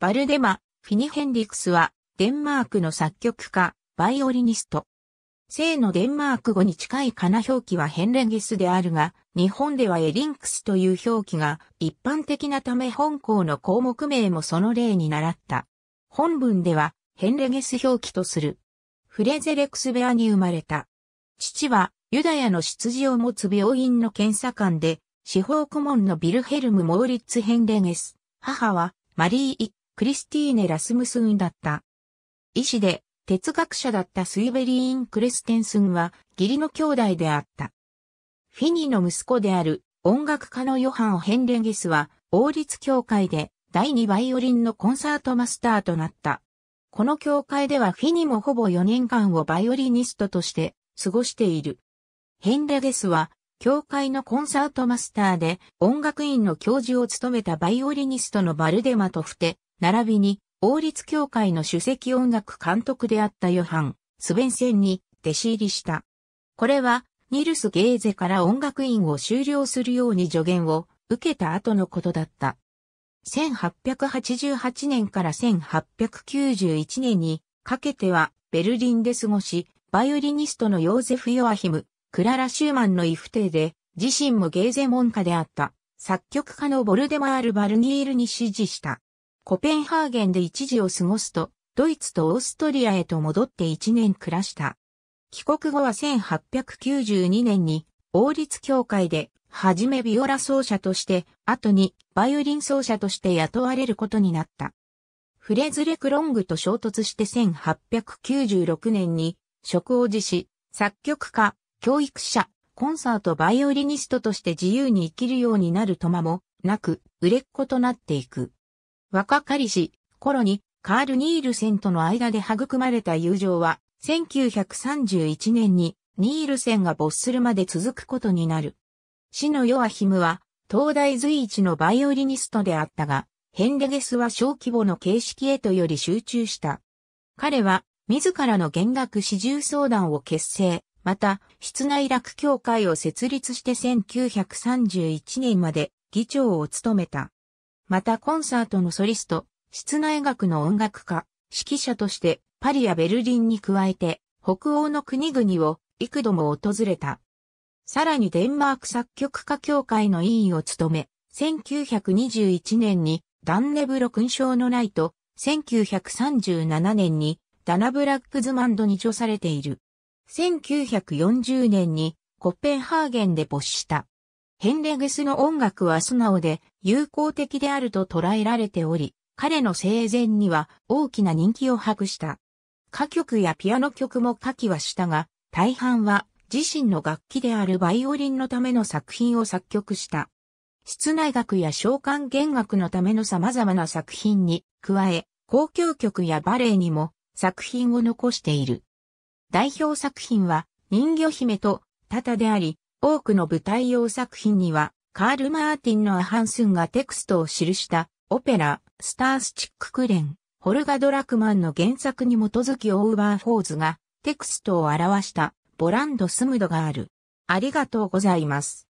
バルデマ・フィニヘンリクスは、デンマークの作曲家、バイオリニスト。正のデンマーク語に近いカナ表記はヘンレゲスであるが、日本ではエリンクスという表記が一般的なため本校の項目名もその例に習った。本文ではヘンレゲス表記とする。フレゼレクスベアに生まれた。父はユダヤの出自を持つ病院の検査官で、司法顧問のビルヘルム・モーリッツ・ヘンレゲス。母はマリー一クリスティーネ・ラスムスンだった。医師で哲学者だったスイベリーン・クレステンスンは義理の兄弟であった。フィニの息子である音楽家のヨハン・ヘンレゲスは王立協会で第2バイオリンのコンサートマスターとなった。この協会ではフィニもほぼ4年間をバイオリニストとして過ごしている。ヘンレゲスは協会のコンサートマスターで音楽院の教授を務めたバイオリニストのバルデマトフテ並びに、王立協会の主席音楽監督であったヨハン・スベンセンに弟子入りした。これは、ニルス・ゲーゼから音楽院を修了するように助言を受けた後のことだった。1888年から1891年にかけてはベルリンで過ごし、バイオリニストのヨーゼフ・ヨアヒム、クララ・シューマンの異不定で、自身もゲーゼ門下であった、作曲家のボルデマール・バルニールに指示した。コペンハーゲンで一時を過ごすと、ドイツとオーストリアへと戻って1年暮らした。帰国後は1892年に王立協会で、はじめビオラ奏者として、後にバイオリン奏者として雇われることになった。フレズレクロングと衝突して1896年に職を辞し、作曲家、教育者、コンサートバイオリニストとして自由に生きるようになるとまもなく、売れっ子となっていく。若かりし、頃にカール・ニールセンとの間で育まれた友情は、1931年にニールセンが没するまで続くことになる。死のヨアヒムは、東大随一のバイオリニストであったが、ヘンレゲスは小規模の形式へとより集中した。彼は、自らの弦楽始終相談を結成、また、室内楽協会を設立して1931年まで議長を務めた。またコンサートのソリスト、室内楽の音楽家、指揮者としてパリやベルリンに加えて北欧の国々を幾度も訪れた。さらにデンマーク作曲家協会の委員を務め、1921年にダンネブロ勲章のライト、1937年にダナブラックズマンドに著されている。1940年にコッペンハーゲンで没した。ヘンレグスの音楽は素直で友好的であると捉えられており、彼の生前には大きな人気を博した。歌曲やピアノ曲も書きはしたが、大半は自身の楽器であるバイオリンのための作品を作曲した。室内楽や召喚弦楽のための様々な作品に加え、公共曲やバレエにも作品を残している。代表作品は人魚姫とタタであり、多くの舞台用作品には、カール・マーティンのアハンスンがテクストを記した、オペラ、スター・スチック・クレン、ホルガ・ドラクマンの原作に基づきオーバー・フォーズが、テクストを表した、ボランド・スムドがある。ありがとうございます。